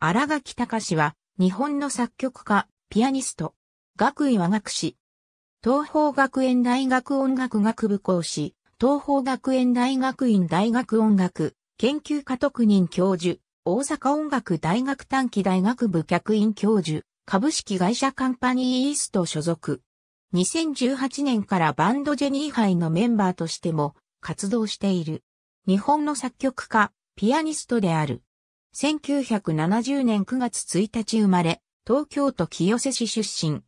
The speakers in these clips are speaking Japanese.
荒垣隆は、日本の作曲家、ピアニスト。学位は学士。東方学園大学音楽学部講師、東方学園大学院大学音楽、研究科特任教授、大阪音楽大学短期大学部客員教授、株式会社カンパニーイースト所属。2018年からバンドジェニー杯のメンバーとしても活動している。日本の作曲家、ピアニストである。1970年9月1日生まれ、東京都清瀬市出身。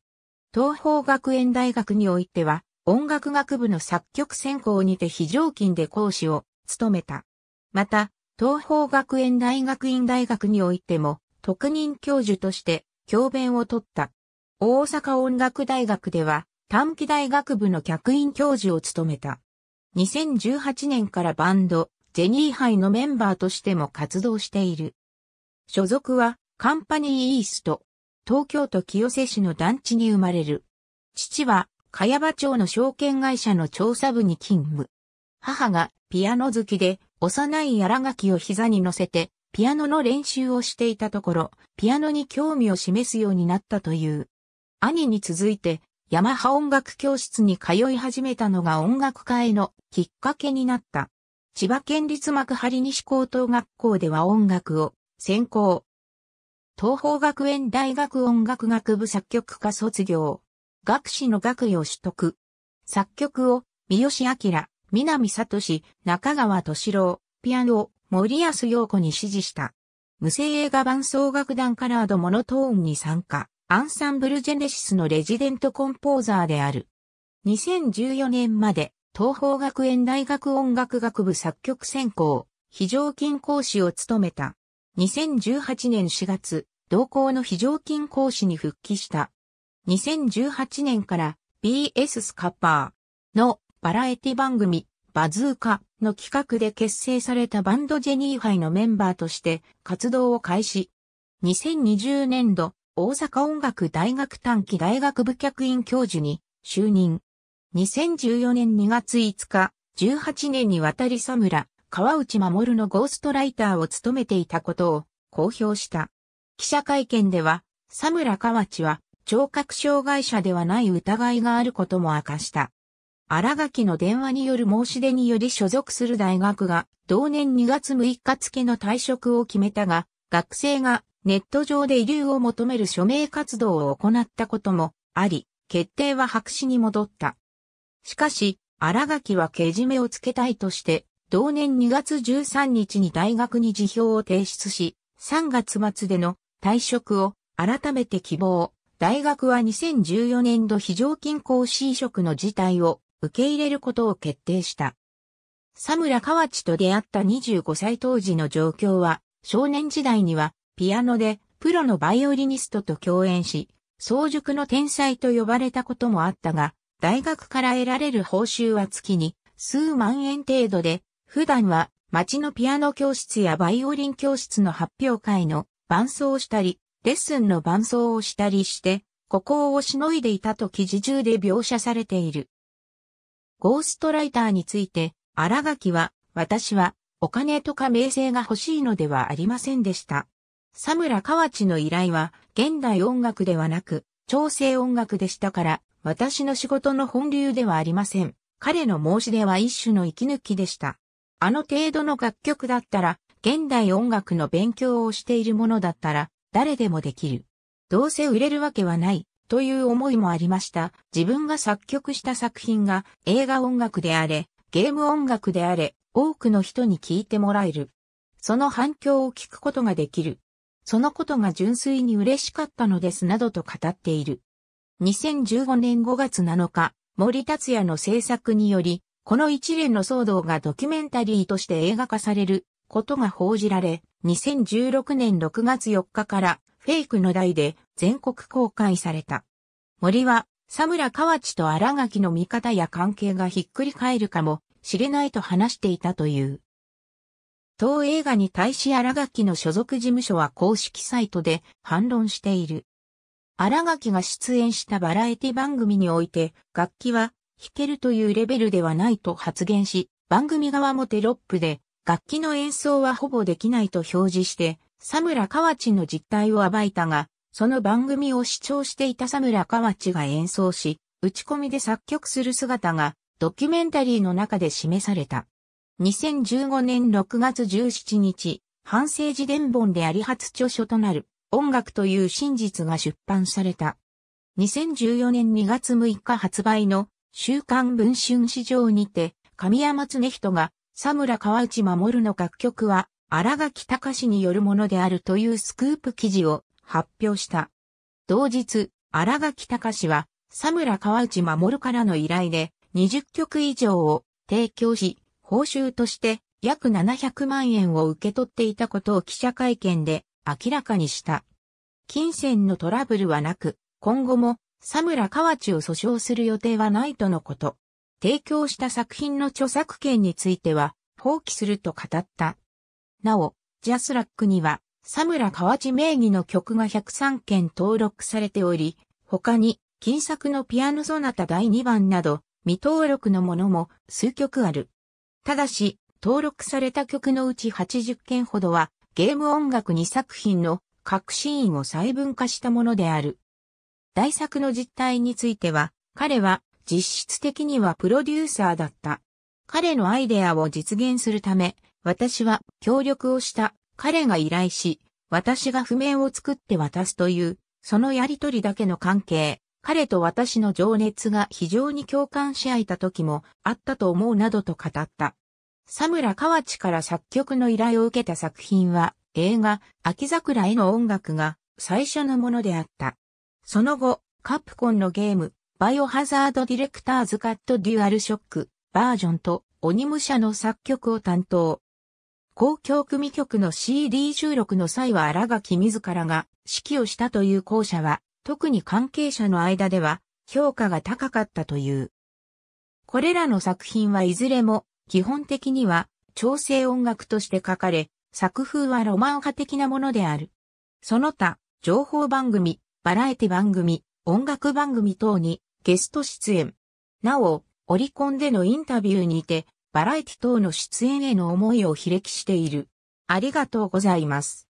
東方学園大学においては、音楽学部の作曲専攻にて非常勤で講師を務めた。また、東方学園大学院大学においても、特任教授として教鞭を取った。大阪音楽大学では、短期大学部の客員教授を務めた。2018年からバンド、ジェニーハイのメンバーとしても活動している。所属はカンパニーイースト。東京都清瀬市の団地に生まれる。父は、茅場町の証券会社の調査部に勤務。母がピアノ好きで、幼い荒垣を膝に乗せて、ピアノの練習をしていたところ、ピアノに興味を示すようになったという。兄に続いて、ヤマハ音楽教室に通い始めたのが音楽会のきっかけになった。千葉県立幕張西高等学校では音楽を専攻。東方学園大学音楽学部作曲科卒業。学士の学位を取得。作曲を、三好明、南聡、中川敏郎、ピアノを森安洋子に指示した。無声映画伴奏楽団カラードモノトーンに参加、アンサンブルジェネシスのレジデントコンポーザーである。2014年まで、東方学園大学音楽学部作曲専攻、非常勤講師を務めた。2018年4月、同校の非常勤講師に復帰した。2018年から BS スカッパーのバラエティ番組バズーカの企画で結成されたバンドジェニーハイのメンバーとして活動を開始。2020年度、大阪音楽大学短期大学部客員教授に就任。2014年2月5日、18年にわたりサムラ、川内守のゴーストライターを務めていたことを公表した。記者会見では、佐村河内は聴覚障害者ではない疑いがあることも明かした。荒垣の電話による申し出により所属する大学が同年2月6日付の退職を決めたが、学生がネット上で遺留を求める署名活動を行ったこともあり、決定は白紙に戻った。しかし、荒垣はけじめをつけたいとして、同年2月13日に大学に辞表を提出し、3月末での退職を改めて希望。大学は2014年度非常勤講師移植の事態を受け入れることを決定した。佐村河内と出会った25歳当時の状況は、少年時代にはピアノでプロのバイオリニストと共演し、早熟の天才と呼ばれたこともあったが、大学から得られる報酬は月に数万円程度で、普段は町のピアノ教室やバイオリン教室の発表会の伴奏をしたり、レッスンの伴奏をしたりして、ここをしのいでいたと記事中で描写されている。ゴーストライターについて、荒垣は、私は、お金とか名声が欲しいのではありませんでした。佐村河内の依頼は、現代音楽ではなく、調整音楽でしたから、私の仕事の本流ではありません。彼の申し出は一種の息抜きでした。あの程度の楽曲だったら、現代音楽の勉強をしているものだったら、誰でもできる。どうせ売れるわけはない、という思いもありました。自分が作曲した作品が映画音楽であれ、ゲーム音楽であれ、多くの人に聴いてもらえる。その反響を聞くことができる。そのことが純粋に嬉しかったのですなどと語っている。2015年5月7日、森達也の制作により、この一連の騒動がドキュメンタリーとして映画化されることが報じられ、2016年6月4日からフェイクの題で全国公開された。森は、佐村河内と荒垣の見方や関係がひっくり返るかもしれないと話していたという。当映画に対し荒垣の所属事務所は公式サイトで反論している。荒垣が出演したバラエティ番組において、楽器は弾けるというレベルではないと発言し、番組側もテロップで、楽器の演奏はほぼできないと表示して、佐村河内の実態を暴いたが、その番組を視聴していた佐村河内が演奏し、打ち込みで作曲する姿が、ドキュメンタリーの中で示された。2015年6月17日、反省時伝本であり初著書となる、音楽という真実が出版された。2014年2月6日発売の週刊文春市場にて、神山恒人が、佐村川内守の楽曲は、荒垣隆によるものであるというスクープ記事を発表した。同日、荒垣隆は、佐村川内守からの依頼で、20曲以上を提供し、報酬として約700万円を受け取っていたことを記者会見で明らかにした。金銭のトラブルはなく、今後もサムラ・カワチを訴訟する予定はないとのこと。提供した作品の著作権については、放棄すると語った。なお、ジャスラックには、サムラ・カワチ名義の曲が103件登録されており、他に、金作のピアノソナタ第2番など、未登録のものも数曲ある。ただし、登録された曲のうち80件ほどは、ゲーム音楽2作品の各シーンを細分化したものである。大作の実態については、彼は実質的にはプロデューサーだった。彼のアイデアを実現するため、私は協力をした。彼が依頼し、私が譜面を作って渡すという、そのやりとりだけの関係。彼と私の情熱が非常に共感し合えた時もあったと思うなどと語った。佐村河内から作曲の依頼を受けた作品は映画、秋桜への音楽が最初のものであった。その後、カプコンのゲーム、バイオハザードディレクターズカットデュアルショック、バージョンと、鬼武者の作曲を担当。公共組曲の CD 収録の際は荒垣自らが指揮をしたという校舎は、特に関係者の間では評価が高かったという。これらの作品はいずれも基本的には調整音楽として書かれ、作風はロマン派的なものである。その他、情報番組、バラエティ番組、音楽番組等にゲスト出演。なお、オリコンでのインタビューにて、バラエティ等の出演への思いを非歴している。ありがとうございます。